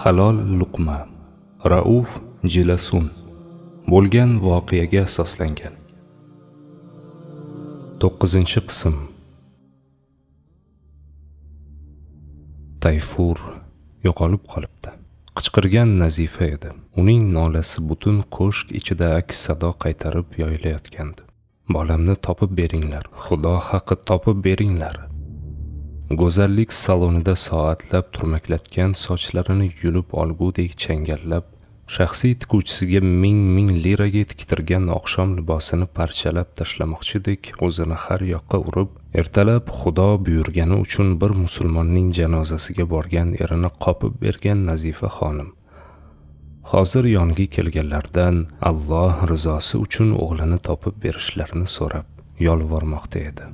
halol luqma rauf jilasun bo'lgan voqeaga asoslangan to'qqizinchi qism tayfur yo'qolib qolibdi qichqirgan nazifa edi uning nolasi butun qo'shq ichida aks sado qaytarib yoyilayotgandi bolamni topib beringlar xudo haqqi topib beringlar go'zallik salonida soatlab turmaklatgan sochlarini yulib olgudek changallab shaxsiy tikuvchisiga ming ming liraga tiktirgan oqshom libosini parchalab tashlamoqchidek o'zini har yoqqa urib ertalab xudo buyurgani uchun bir musulmonning janozasiga borgan erini qopib bergan nazifa xonim hozir yoniga kelganlardan alloh rizosi uchun o'g'lini topib berishlarini so'rab yolvormoqda edi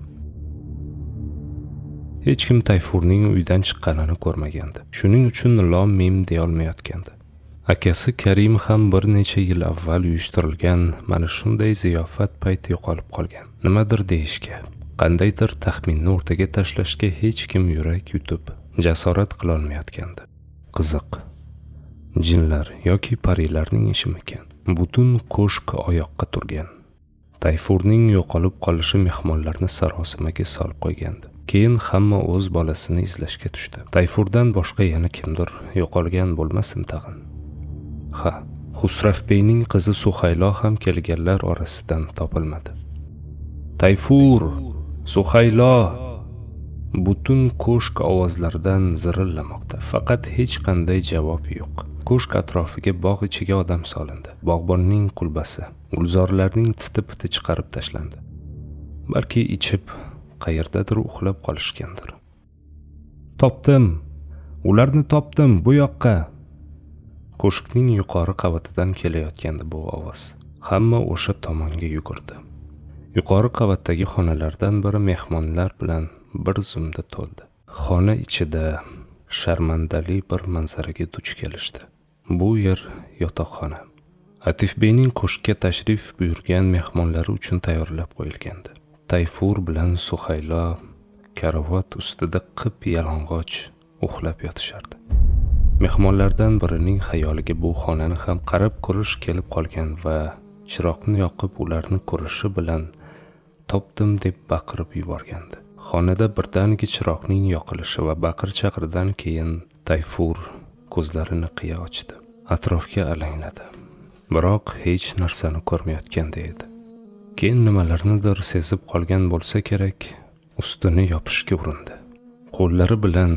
hech kim tayfurning uydan chiqqanini ko'rmagandi shuning uchun lom mim deyolmayotgandi akasi karim ham bir necha yil avval uyushtirilgan mana shunday ziyofat payti yo'qolib qolgan nimadir deyishga qandaydir taxminni o'rtaga tashlashga hech kim yurak yutib jasorat qilolmayotgandi qiziq jinlar yoki parilarning ishimikan butun qo'shq oyoqqa turgan tayfurning yo'qolib qolishi mehmonlarni sarosimaga solib qo'ygandi keyin hamma o'z bolasini izlashga tushdi tayfurdan boshqa yana kimdir yo'qolgan bo'lmasin tag'in ha husrafbeyning qizi suhaylo ham kelganlar orasidan topilmadi tayfur suhaylo butun ko'shk ovozlaridan zirillamoqda faqat hech qanday javob yo'q ko'shk atrofiga bog' ichiga odam solindi bog'bonning kulbasi gulzorlarning titi piti chiqarib tashlandi balki ichib qayerdadir uxlab qolishgandir topdim ularni topdim bu yoqqa ko'shkning yuqori qavatidan kelayotgandi bu ovoz hamma o'sha tomonga yugurdi yuqori qavatdagi xonalardan biri mehmonlar bilan bir zumda to'ldi xona ichida sharmandali bir manzaraga duch kelishdi bu yer yotoqxona atifbeyning ko'shkka tashrif buyurgan mehmonlari uchun tayyorlab qo'yilgandi tayfur bilan suhaylo karavot ustida qip yalang'och uxlab yotishardi mehmonlardan birining xayoliga bu xonani ham qarab ko'rish kelib qolgan va chiroqni yoqib ularni ko'rishi bilan topdim deb baqirib yuborgandi xonada birdaniga chiroqning yoqilishi va baqir chaqirdan keyin tayfur ko'zlarini qiya ochdi atrofga alangladi biroq hech narsani ko'rmayotganday edi keyin nimalarnidir sezib qolgan bo'lsa kerak ustini yopishga urindi qo'llari bilan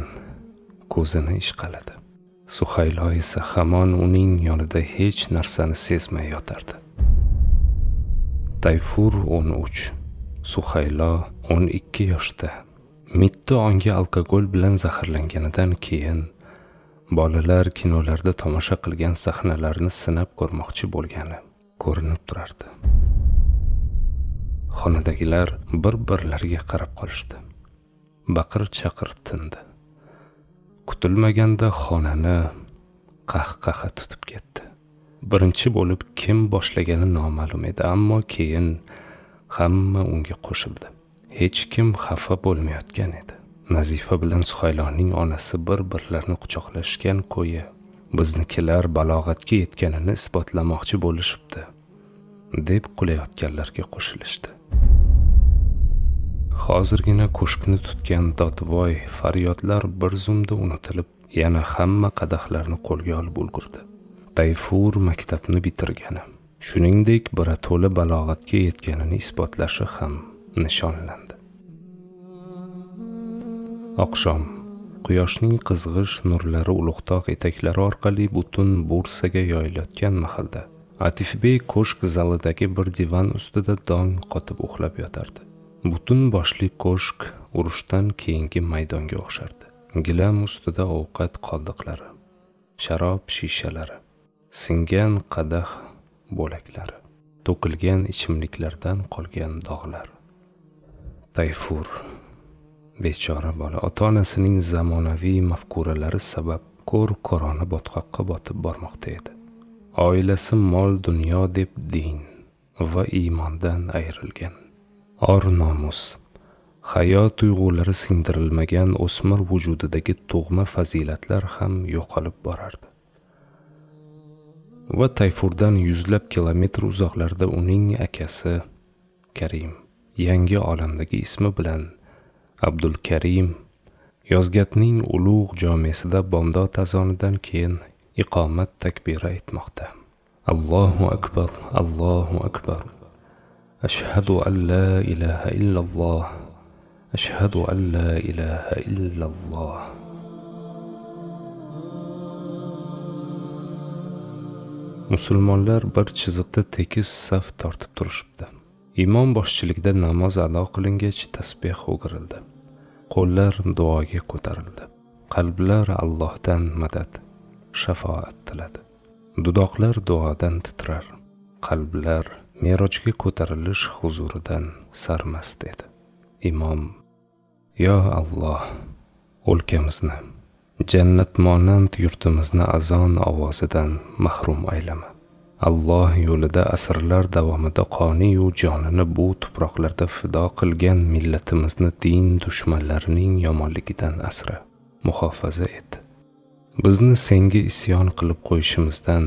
ko'zini ishqaladi suhaylo esa hamon uning yonida hech narsani sezmay yotardi tayfur 13 suhaylo 12 yoshda mitti ongi alkogol bilan zaharlanganidan keyin bolalar kinolarda tomosha qilgan sahnalarni sinab ko'rmoqchi bo'lgani ko'rinib turardi xonadagilar bir birlariga qarab qolishdi baqir chaqir tindi kutilmaganda xonani qahqaha tutib ketdi birinchi bo'lib kim boshlagani noma'lum edi ammo keyin hamma unga qo'shildi hech kim xafa bo'lmayotgan edi nazifa bilan suhayloning onasi bir birlarini quchoqlashgan ko'yi biznikilar balog'atga yetganini isbotlamoqchi bo'lishibdi deb kulayotganlarga qo'shilishdi hozirgina ko'shkni tutgan dodvoy faryodlar bir zumda unutilib yana hamma qadahlarni qo'lga olib ulgurdi tayfur maktabni bitirgani shuningdek birato'la balog'atga yetganini isbotlashi ham nishonlandi oqshom quyoshning qizg'ish nurlari ulug'tog' etaklari orqali butun bursaga yoyilayotgan mahalda atifbek ko'shk zalidagi bir divan ustida dong qotib uxlab yotardi butun boshli ko'shk urushdan keyingi maydonga o'xshardi gilam ustida ovqat qoldiqlari sharob shishalari singan qadah bo'laklari to'kilgan ichimliklardan qolgan dog'lar tayfur bechora bola ota onasining zamonaviy mafkuralari sabab ko'r ko'rona botqoqqa botib bormoqda edi oilasi mol dunyo deb din va iymondan ayrilgan or nomus hayo tuyg'ulari singdirilmagan o'smir vujudidagi tug'ma fazilatlar ham yo'qolib borardi va tayfurdan yuzlab kilometr uzoqlarda uning akasi karim yangi olamdagi ismi bilan abdulkarim yozgatning ulug' jomesida bomdod azonidan keyin iqomat takbiri aytmoqda allohu akbar allohu akbar أشهد أن لا إله إلا الله أشهد أن لا إله إلا الله musulmonlar bir chiziqda tekis saf tortib turishibdi imom boshchiligida namoz ado qilingach tasbeh o'girildi qo'llar duoga ko'tarildi qalblar allohdan madad shafoat tiladi dudoqlar duodan titrar qalblar merojga ko'tarilish huzuridan sarmast edi imom yo alloh o'lkamizni jannatmonand yurtimizni azon ovozidan mahrum aylama alloh yo'lida asrlar davomida qoniyu jonini bu tuproqlarda fido qilgan millatimizni din dushmanlarining yomonligidan asra muhofaza et bizni senga isyon qilib qo'yishimizdan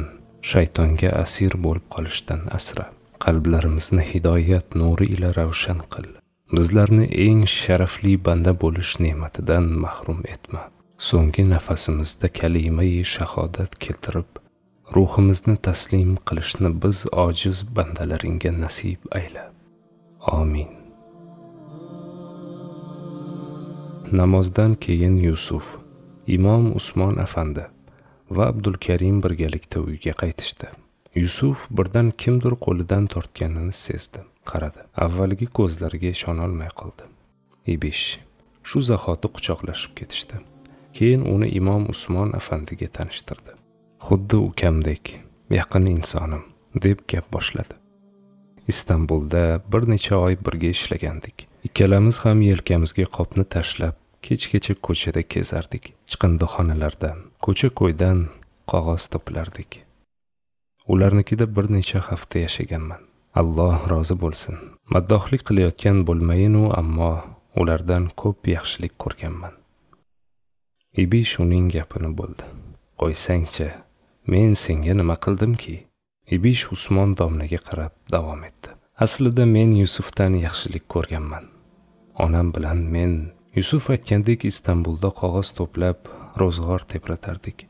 shaytonga asir bo'lib qolishdan asra qalblarimizni hidoyat nuri ila ravshan qil bizlarni eng sharafli banda bo'lish ne'matidan mahrum etma so'nggi nafasimizda kalimai shahodat keltirib ruhimizni taslim qilishni biz ojiz bandalaringga nasib ayla omin namozdan keyin yusuf imom usmon afandi va abdulkarim birgalikda uyga qaytishdi yusuf birdan kimdir qo'lidan tortganini sezdi qaradi avvalgi ko'zlariga ishonolmay qoldi ibish shu zahoti quchoqlashib ketishdi keyin uni imom usmon afandiga tanishtirdi xuddi ukamdek yaqin insonim deb gap boshladi istanbulda bir necha oy birga ishlagandik ikkalamiz ham yelkamizga qopni tashlab kechgacha ko'chada kezardik chiqindixonalardan ko'cha ko'ydan qog'oz to'plardik ularnikida bir necha hafta yashaganman alloh rozi bo'lsin maddohlik qilayotgan bo'lmayinu ammo ulardan ko'p yaxshilik ko'rganman ibish uning gapini bo'ldi qo'ysangchi men senga nima qildimki ibish usmon domlaga qarab davom etdi aslida men yusufdan yaxshilik ko'rganman onam bilan men yusuf aytgandek istanbulda qog'oz to'plab ro'zg'or tebratardik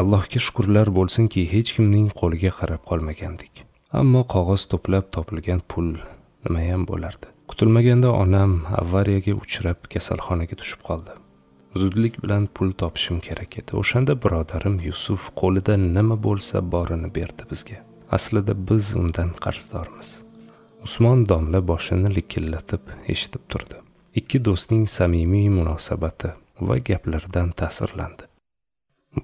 allohga shukurlar bo'lsinki hech kimning qo'liga qarab qolmagandik ammo qog'oz to'plab topilgan pul nimayam bo'lardi kutilmaganda onam avariyaga uchrab kasalxonaga tushib qoldi zudlik bilan pul topishim kerak edi o'shanda birodarim yusuf qo'lida nima bo'lsa borini berdi bizga aslida biz undan qarzdormiz usmon domla boshini likillatib eshitib turdi ikki do'stning samimiy munosabati va gaplaridan ta'sirlandi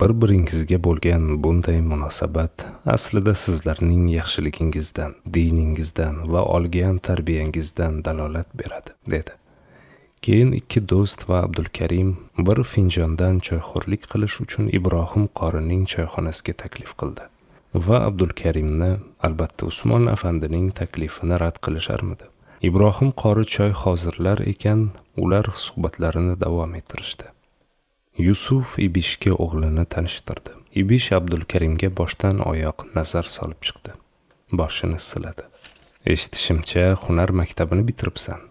bir biringizga bo'lgan bunday munosabat aslida sizlarning yaxshiligingizdan diningizdan va olgan tarbiyangizdan dalolat beradi dedi keyin ikki do'st va abdulkarim bir finjondan choyxo'rlik qilish uchun ibrohim qorining choyxonasiga taklif qildi va abdulkarimni albatta usmon afandining taklifini rad qilisharmidi ibrohim qori choy hozirlar ekan ular suhbatlarini davom ettirishdi yusuf ibishga o'g'lini tanishtirdi ibish abdulkarimga boshdan oyoq nazar solib chiqdi boshini siladi eshitishimcha hunar maktabini bitiribsan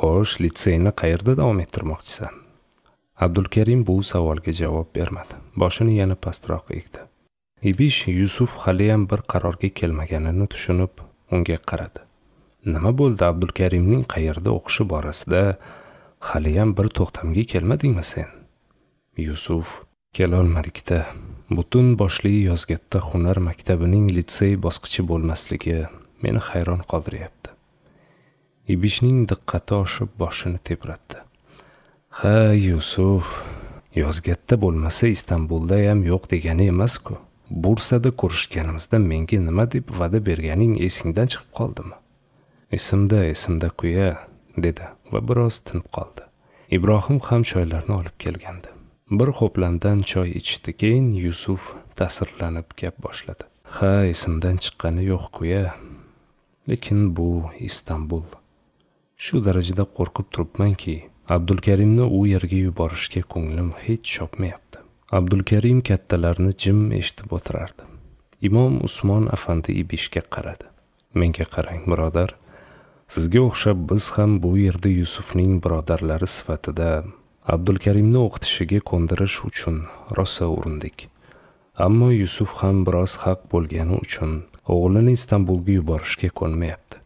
xo'sh litseyni qayerda davom ettirmoqchisan abdulkarim bu savolga javob bermadi boshini yana pastroq egdi ibish yusuf haliyam bir qarorga kelmaganini tushunib unga qaradi nima bo'ldi abdulkarimning qayerda o'qishi borasida haliyam bir to'xtamga kelmadingmi sen yusuf kelolmadikda butun boshli yozgatda hunar maktabining litsey bosqichi bo'lmasligi meni hayron qoldiryapti ibishning diqqati oshib boshini tebratdi ha yusuf yozgatda bo'lmasa istanbulda ham yo'q degani emasku bursada ko'rishganimizda menga nima deb va'da berganing esingdan chiqib qoldimi esimda esimda kuya dedi va biroz tinib qoldi ibrohim ham choylarni olib kelgandi bir xoplamdan choy ichishdi keyin yusuf ta'sirlanib gap boshladi ha esimdan chiqqani yo'q ku ya lekin bu istanbul shu darajada qo'rqib turibmanki abdulkarimni u yerga yuborishga ko'nglim hech chopmayapti abdulkarim kattalarni jim eshitib o'tirardi imom usmon afandi ibishga qaradi menga qarang birodar sizga o'xshab biz ham bu yerda yusufning birodarlari sifatida abdulkarimni o'qitishiga ko'ndirish uchun rosa urindik ammo yusuf ham biroz haq bo'lgani uchun o'g'lini istanbulga yuborishga ko'nmayapti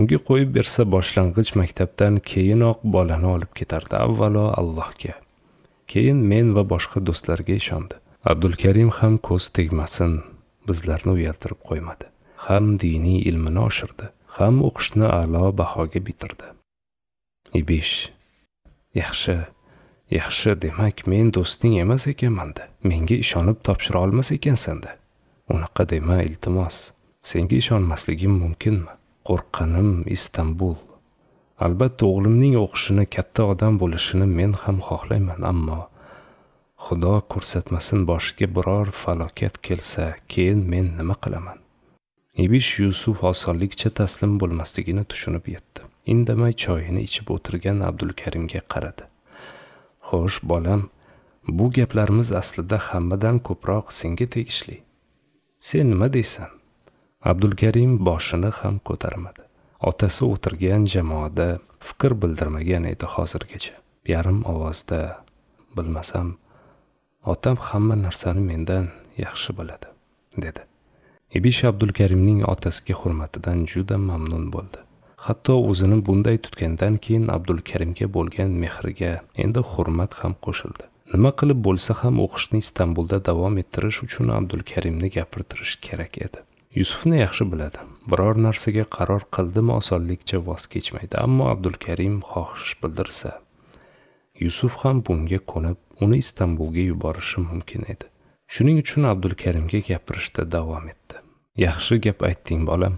unga qo'yib bersa boshlang'ich maktabdan keyinoq bolani olib ketardi avvalo allohga keyin men va boshqa do'stlarga ishondi abdulkarim ham ko'z tegmasin bizlarni uyaltirib qo'ymadi ham diniy ilmini oshirdi ham o'qishni a'lo bahoga bitirdi ibish yaxshi yaxshi demak men do'sting emas ekanmanda menga ishonib topshira olmas ekansanda unaqa dema iltimos senga ishonmasligim mumkinmi qo'rqqanim istanbul albatta o'g'limning o'qishini katta odam bo'lishini men ham xohlayman ammo xudo ko'rsatmasin boshiga biror falokat kelsa keyin men nima qilaman ibish yusuf osonlikcha taslim bo'lmasligini tushunib yetdi indamay choyini ichib o'tirgan abdulkarimga qaradi xo'sh bolam bu gaplarimiz aslida hammadan ko'proq senga tegishli sen nima deysan abdulkarim boshini ham ko'tarmadi otasi o'tirgan jamoada fikr bildirmagan edi hozirgacha yarim ovozda bilmasam otam hamma narsani mendan yaxshi biladi dedi ibish abdulkarimning otasiga hurmatidan juda mamnun bo'ldi hatto o'zini bunday tutgandan keyin abdulkarimga bo'lgan mehriga endi hurmat ham qo'shildi nima qilib bo'lsa ham o'qishni istanbulda davom ettirish uchun abdulkarimni gapirtirish kerak edi yusufni yaxshi biladi biror narsaga qaror qildimi osonlikcha voz kechmaydi ammo abdulkarim xohish bildirsa yusuf ham bunga ko'nib uni istanbulga yuborishi mumkin edi shuning uchun abdulkarimga gapirishda davom etdi yaxshi gap aytding bolam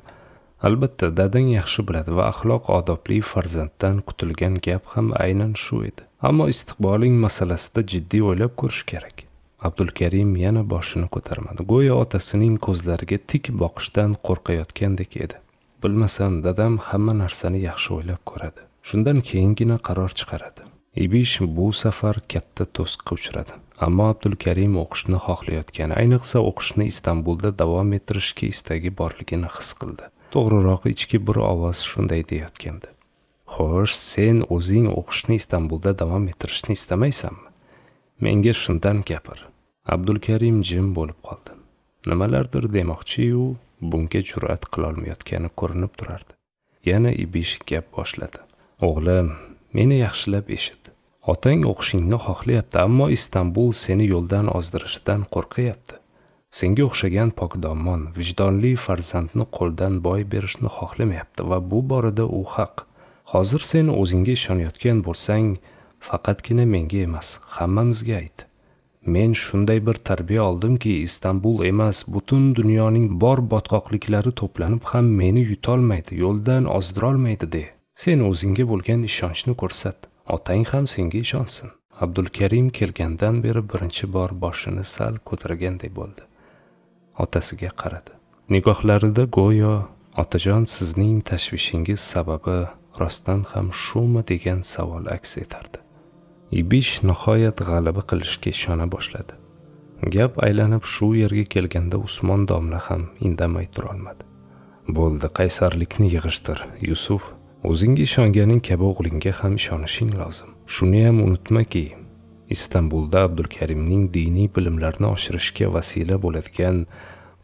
albatta dadang yaxshi biladi va axloq odobli farzanddan kutilgan gap ham aynan shu edi ammo istiqboling masalasida jiddiy o'ylab ko'rish kerak abdulkarim yana boshini ko'tarmadi go'yo otasining ko'zlariga tik boqishdan qo'rqayotgandek edi bilmasam dadam hamma narsani yaxshi o'ylab ko'radi shundan keyingina qaror chiqaradi ibish bu safar katta to'siqqa uchradi ammo abdulkarim o'qishni xohlayotgani ayniqsa o'qishni istanbulda davom ettirishga istagi borligini his qildi to'g'riroq ichki bir ovoz shunday deyotgandi xo'sh sen o'zing o'qishni istanbulda davom ettirishni istamaysanmi menga shundan gapir abdulkarim jim bo'lib qoldi nimalardir demoqchiyu bunga jur'at qilolmayotgani ko'rinib turardi yana ibish gap boshladi o'g'lim meni yaxshilab eshit otang o'qishingni xohlayapti ammo istanbul seni yo'ldan ozdirishidan qo'rqyapti senga o'xshagan pokdomon vijdonli farzandni qo'ldan boy berishni xohlamayapti va bu borada u haq hozir sen o'zingga ishonayotgan bo'lsang faqatgina menga emas hammamizga ayt men shunday bir tarbiya oldimki istanbul emas butun dunyoning bor botqoqliklari to'planib ham meni yutolmaydi yo'ldan ozdirolmaydi de sen o'zingga bo'lgan ishonchni ko'rsat otang ham senga ishonsin abdulkarim kelgandan beri birinchi bor boshini sal ko'targanday bo'ldi otasiga qaradi nigohlarida go'yo otajon sizning tashvishingiz sababi rostdan ham shumi degan savol aks etardi ibish nihoyat g'alaba qilishga ishona boshladi gap aylanib shu yerga kelganda usmon domla ham indamay turolmadi bo'ldi qaysarlikni yig'ishtir yusuf o'zingga ishonganing kabi o'g'lingga ham ishonishing lozim shuni ham unutmaki istanbulda abdulkarimning diniy bilimlarni oshirishga vasila bo'ladigan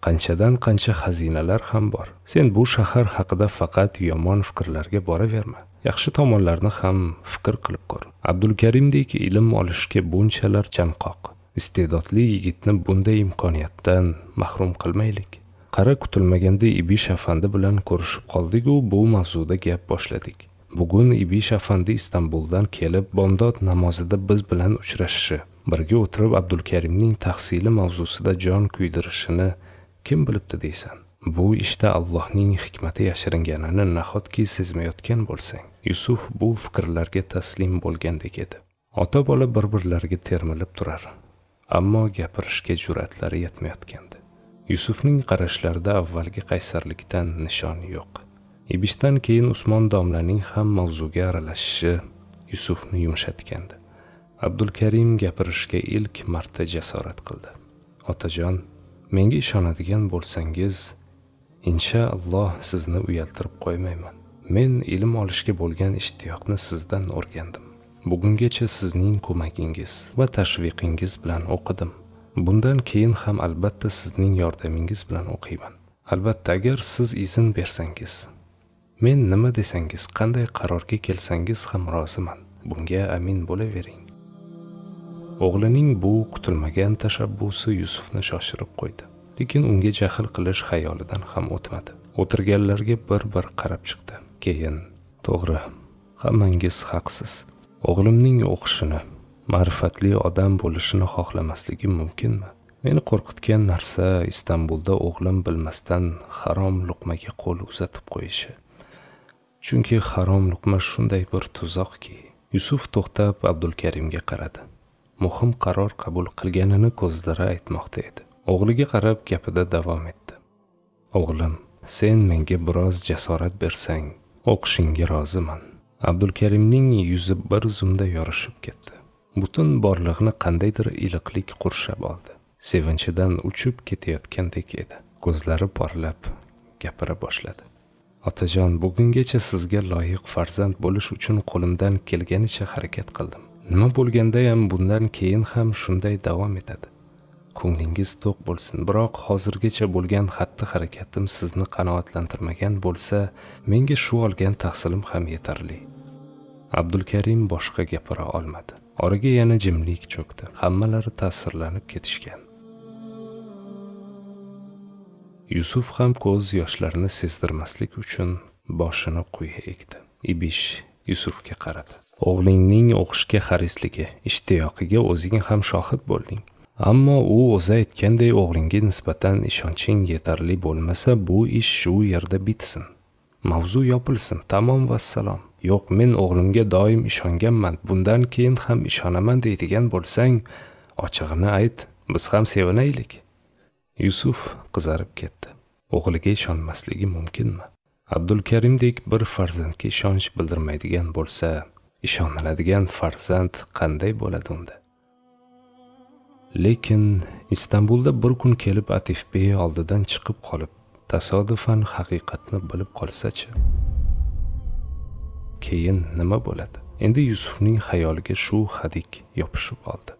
qanchadan qancha xazinalar ham bor sen bu shahar haqida faqat yomon fikrlarga boraverma yaxshi tomonlarni ham fikr qilib ko'r abdulkarimdek ilm olishga bunchalar chanqoq iste'dodli yigitni bunday imkoniyatdan mahrum qilmaylik qara kutilmaganda ibi shafandi bilan ko'rishib qoldigu bu mavzuda gap boshladik bugun ibish afandi istanbuldan kelib bomdod namozida biz bilan uchrashishi birga o'tirib abdulkarimning tahsili mavzusida jon kuydirishini kim bilibdi deysan bu ishda allohning hikmati yashiringanini nahotki sezmayotgan bo'lsang yusuf bu fikrlarga taslim bo'lgandek edi ota bola bir birlariga termilib turar ammo gapirishga jur'atlari yetmayotgandi yusufning qarashlarida avvalgi qaysarlikdan nishon yo'q ibishdan keyin usmon domlaning ham mavzuga aralashishi yusufni yumshatgandi abdulkarim gapirishga ilk marta jasorat qildi otajon menga ishonadigan bo'lsangiz inshaalloh sizni uyaltirib qo'ymayman men ilm olishga bo'lgan ishtiyoqni sizdan o'rgandim bugungacha sizning ko'magingiz va tashviqingiz bilan o'qidim bundan keyin ham albatta sizning yordamingiz bilan o'qiyman albatta agar siz izn bersangiz men nima desangiz qanday qarorga kelsangiz ham roziman bunga amin bo'lavering o'g'lining bu kutilmagan tashabbusi yusufni shoshirib qo'ydi lekin unga jahl qilish xayolidan ham o'tmadi o'tirganlarga bir bir qarab chiqdi keyin to'g'ri hammangiz haqsiz o'g'limning o'qishini ma'rifatli odam bo'lishini xohlamasligim mumkinmi meni qo'rqitgan narsa istanbulda o'g'lim bilmasdan harom luqmaga qo'l uzatib qo'yishi chunki harom luqma shunday bir tuzoqki yusuf to'xtab abdulkarimga qaradi muhim qaror qabul qilganini ko'zlari aytmoqda edi o'g'liga qarab gapida davom etdi o'g'lim sen menga biroz jasorat bersang o'qishingga roziman abdulkarimning yuzi bir zumda yorishib ketdi butun borlig'ini qandaydir iliqlik qurshab oldi sevinchidan uchib ketayotgandek edi ko'zlari porlab gapira boshladi otajon bugungacha sizga loyiq farzand bo'lish uchun qo'limdan kelganicha harakat qildim nima bo'lganda ham bundan keyin ham shunday davom etadi ko'nglingiz to'q bo'lsin biroq hozirgacha bo'lgan xatti harakatim sizni qanoatlantirmagan bo'lsa menga shu olgan tahsilim ham yetarli abdulkarim boshqa gapira olmadi oraga yana jimlik cho'kdi hammalari ta'sirlanib ketishgan yusuf ham ko'z yoshlarini sezdirmaslik uchun boshini quyi egdi ibish yusufga qaradi o'g'lingning o'qishga harisligi ishtiyoqiga o'zing ham shohid bo'lding ammo u o'zi aytganday o'g'lingga nisbatan ishonching yetarli bo'lmasa bu ish shu yerda bitsin mavzu yopilsin tamom vassalom yo'q men o'g'limga doim ishonganman bundan keyin ham ishonaman deydigan bo'lsang ochig'ini ayt biz ham sevinaylik yusuf qizarib ketdi o'g'liga ishonmasligi mumkinmi abdulkarimdek bir farzandga ishonch bildirmaydigan bo'lsa ishoniladigan farzand qanday bo'ladi unda lekin istanbulda bir kun kelib atif bey oldidan chiqib qolib tasodifan haqiqatni bilib qolsachi keyin nima bo'ladi endi yusufning xayoliga shu hadik yopishib oldi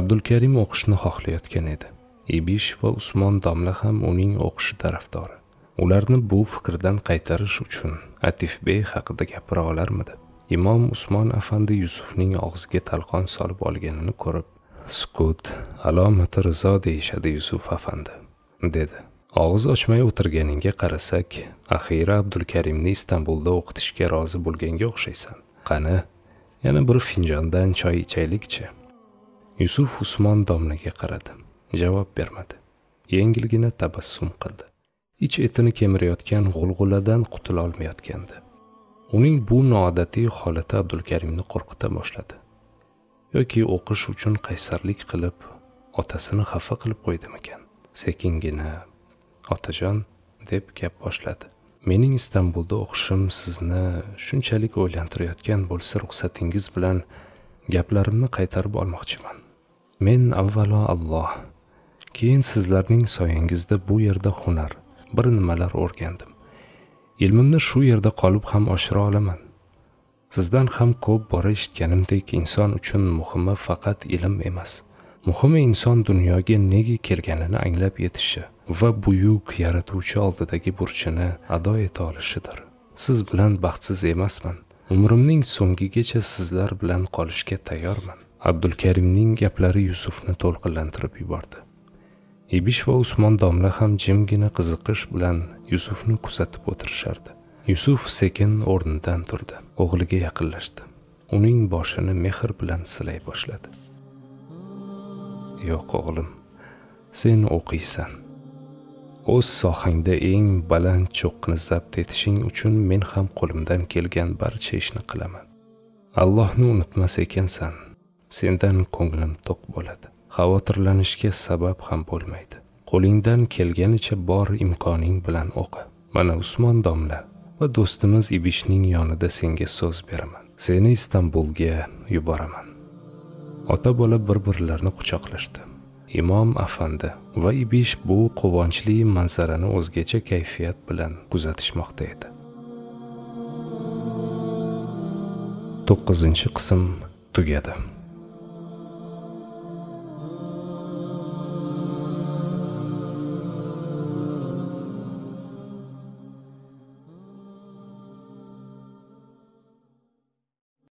abdulkarim o'qishni xohlayotgan edi ibish va usmon domla ham uning o'qishi tarafdori ularni bu fikrdan qaytarish uchun atif bey haqida gapira olarmidi imom usmon afandi yusufning og'ziga talqon solib olganini ko'rib sukut alomati rizo deyishadi yusuf afandi dedi og'iz ochmay o'tirganingga qarasak axiyri abdulkarimni istanbulda o'qitishga rozi bo'lganga o'xshaysan qani yana bir finjondan choy ichaylikchi yusuf usmon domlaga qaradi javob bermadi yengilgina tabassum qildi ich etini kemirayotgan g'ulg'uladan qutula olmayotgandi uning bu noodatiy holati abdulkarimni qo'rqita boshladi yoki o'qish uchun qaysarlik qilib otasini xafa qilib qo'ydimikan sekingina otajon deb gap boshladi mening istanbulda o'qishim sizni shunchalik o'ylantirayotgan bo'lsa ruxsatingiz bilan gaplarimni qaytarib olmoqchiman men avvalo alloh keyin sizlarning soyangizda bu yerda hunar bir nimalar o'rgandim ilmimni shu yerda qolib ham oshira olaman sizdan ham ko'p bora eshitganimdek inson uchun muhimi faqat ilm emas muhimi inson dunyoga nega kelganini anglab yetishi va buyuk yaratuvchi oldidagi burchini ado eta olishidir siz bilan baxtsiz emasman umrimning so'ngigacha sizlar bilan qolishga tayyorman abdulkarimning gaplari yusufni to'lqinlantirib yubordi ibish va usmon domla ham jimgina qiziqish bilan yusufni kuzatib o'tirishardi yusuf sekin o'rnidan turdi o'g'liga yaqinlashdi uning boshini mehr bilan silay boshladi yo'q o'g'lim sen o'qiysan o'z sohangda eng baland cho'qqini zabt etishing uchun men ham qo'limdan kelgan barcha ishni qilaman allohni unutmas ekansan sendan ko'nglim to'q bo'ladi xavotirlanishga sabab ham bo'lmaydi qo'lingdan kelganicha bor imkoning bilan o'qi mana usmon domla va do'stimiz ibishning yonida senga so'z beraman seni istanbulga yuboraman ota bola bir birlarini quchoqlashdi imom afandi va ibish bu quvonchli manzarani o'zgacha kayfiyat bilan kuzatishmoqda edi to'qqizinchi qism tugadi